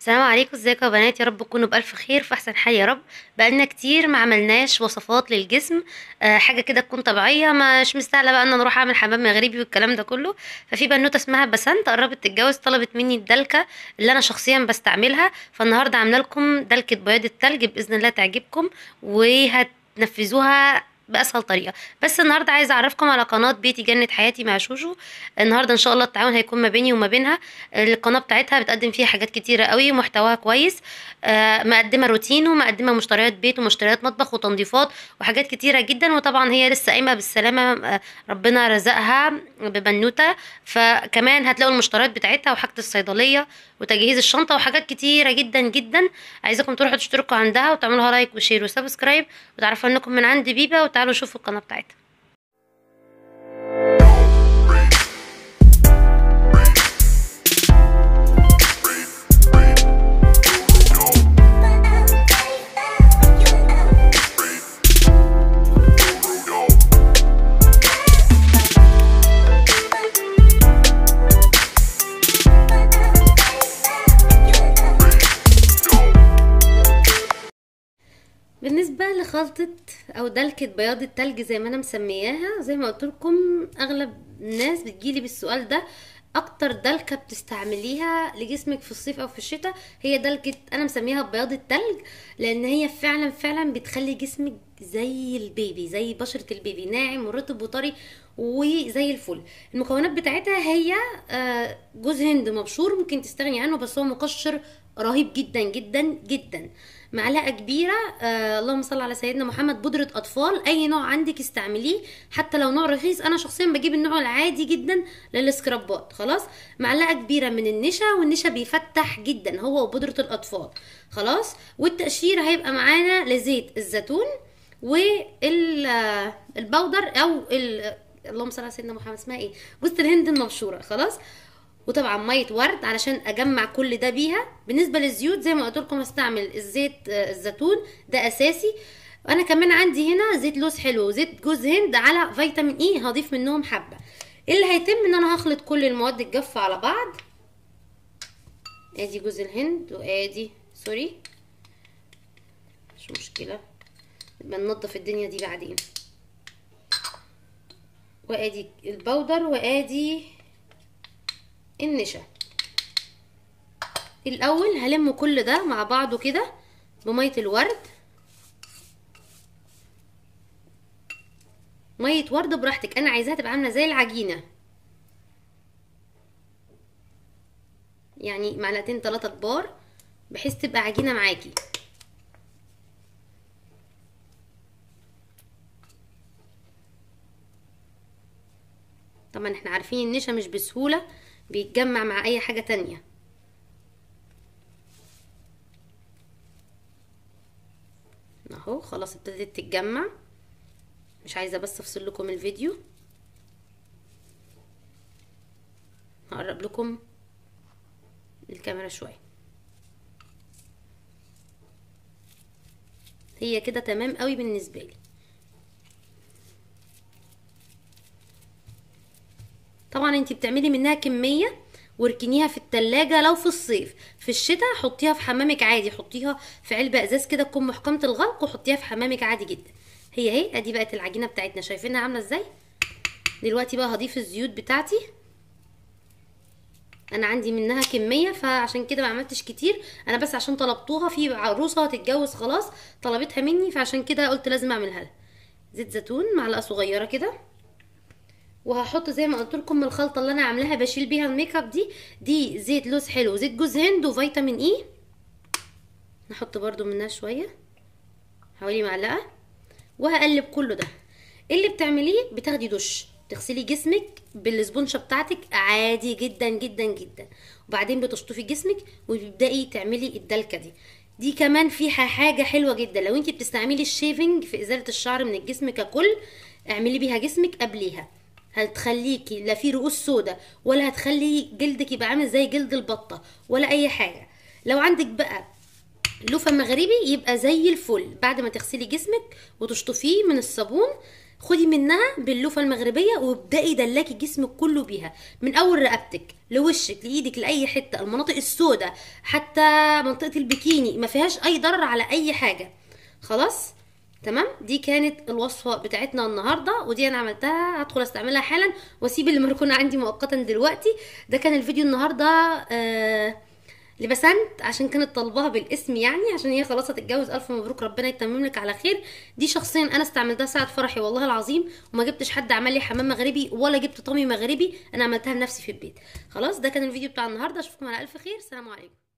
السلام عليكم ازيكم يا بنات يا رب تكونوا بالف خير في احسن حال يا رب بقالنا كتير ما عملناش وصفات للجسم آه حاجه كده تكون طبيعيه مش مستاهله بقى ان نروح اعمل حمام مغربي والكلام ده كله ففي بنوته اسمها بسنت قربت تتجوز طلبت مني الدلكه اللي انا شخصيا بستعملها فالنهارده عامله لكم دلكه بياض التلج باذن الله تعجبكم وهتنفذوها باسهل طريقه بس النهارده عايزه اعرفكم على قناه بيتي جنه حياتي مع شوشو النهارده ان شاء الله التعاون هيكون ما بيني وما بينها القناه بتاعتها بتقدم فيها حاجات كتيره قوي محتواها كويس آه، مقدمه روتين ومقدمه مشتريات بيت ومشتريات مطبخ وتنظيفات وحاجات كتيره جدا وطبعا هي لسه قايمه بالسلامه آه، ربنا رزقها ببنوته فكمان هتلاقوا المشتريات بتاعتها وحاجه الصيدليه وتجهيز الشنطه وحاجات كتيره جدا جدا عايزاكم تروحوا تشتركوا عندها وتعملوها لايك وشير وسبسكرايب وتعرفوا انكم من عند بيبا وتعرفوا تعالوا شوفوا القناة بتاعتها خلطة او دلكة بياض التلج زي ما انا مسمياها زي ما قلت لكم اغلب الناس بتجيلي بالسؤال ده اكتر دلكة بتستعمليها لجسمك في الصيف او في الشتاء هي دلكة انا مسميها بياض التلج لان هي فعلا فعلا بتخلي جسمك زي البيبي زي بشرة البيبي ناعم ورطب وطري وزي الفل المكونات بتاعتها هي آه، جوز هند مبشور ممكن تستغني عنه بس هو مقشر رهيب جدا جدا جدا معلقه كبيره آه اللهم صل على سيدنا محمد بودره اطفال اي نوع عندك استعمليه حتى لو نوع رخيص انا شخصيا بجيب النوع العادي جدا للسكرابات خلاص معلقه كبيره من النشا والنشا بيفتح جدا هو وبودره الاطفال خلاص والتقشير هيبقى معانا لزيت الزيتون والباودر او اللهم صل على سيدنا محمد اسمها ايه جوز الهند المبشوره خلاص وطبعا ميه ورد علشان اجمع كل ده بيها بالنسبه للزيوت زي ما قلت لكم هستعمل الزيت آه، الزيتون ده اساسي وانا كمان عندي هنا زيت لوز حلو وزيت جوز هند على فيتامين اي هضيف منهم حبه إيه اللي هيتم ان انا هخلط كل المواد الجافه على بعض ادي جوز الهند وادي سوري مش مشكله نبقى ننضف الدنيا دي بعدين وادي البودر وادي النشا الاول هلم كل ده مع بعضه كده بميه الورد ميه ورد براحتك انا عايزاها تبقى عامله زي العجينه يعني معلقتين ثلاثه كبار بحيث تبقى عجينه معاكي طبعا احنا عارفين النشا مش بسهوله بيتجمع مع أي حاجة تانية اهو خلاص ابتدت تتجمع مش عايزة بس افصل لكم الفيديو هقرب لكم الكاميرا شوية هي كده تمام قوي بالنسبة لي طبعا انت بتعملي منها كميه واركنيها في التلاجة لو في الصيف في الشتاء حطيها في حمامك عادي حطيها في علبة ازاز كده تكون محكمة الغلق وحطيها في حمامك عادي جدا هي اهي ادي بقت العجينة بتاعتنا شايفينها عاملة ازاي دلوقتي بقى هضيف الزيوت بتاعتي انا عندي منها كميه فعشان كده ما عملتش كتير انا بس عشان طلبتوها في عروسه هتتجوز خلاص طلبتها مني فعشان كده قلت لازم اعملها زيت زيتون معلقه صغيره كده وهحط زي ما قلت لكم الخلطه اللي انا عاملاها بشيل بيها الميك اب دي دي زيت لوز حلو زيت جوز هند وفيتامين اي نحط برده منها شويه حوالي معلقه وهقلب كله ده اللي بتعمليه بتاخدي دش تغسلي جسمك بالسبونشه بتاعتك عادي جدا جدا جدا وبعدين بتشطفي جسمك وبتبداي تعملي الدلكه دي دي كمان فيها حاجه حلوه جدا لو انت بتستعملي الشيفنج في ازاله الشعر من الجسم ككل اعملي بيها جسمك قبليها هتخليكي لا في رؤوس سودة ولا هتخلي جلدك يبقى عامل زي جلد البطة ولا أي حاجة لو عندك بقى لوفة مغربي يبقى زي الفل بعد ما تغسلي جسمك وتشطفيه من الصابون خدي منها باللوفة المغربية وابدأي دلكي جسمك كله بيها من أول رقبتك لوشك لإيدك لأي حتة المناطق السوداء حتى منطقة البكيني ما فيهاش أي ضرر على أي حاجة خلاص تمام دي كانت الوصفه بتاعتنا النهارده ودي انا عملتها هدخل استعملها حالا واسيب المركونه عندي مؤقتا دلوقتي ده كان الفيديو النهارده آه لبسنت عشان كانت طالباها بالاسم يعني عشان هي خلاص هتتجوز الف مبروك ربنا يتمم لك على خير دي شخصيا انا استعملتها ساعه فرحي والله العظيم وما جبتش حد عمل لي حمام مغربي ولا جبت طامي مغربي انا عملتها لنفسي في البيت خلاص ده كان الفيديو بتاع النهارده اشوفكم على الف خير سلام عليكم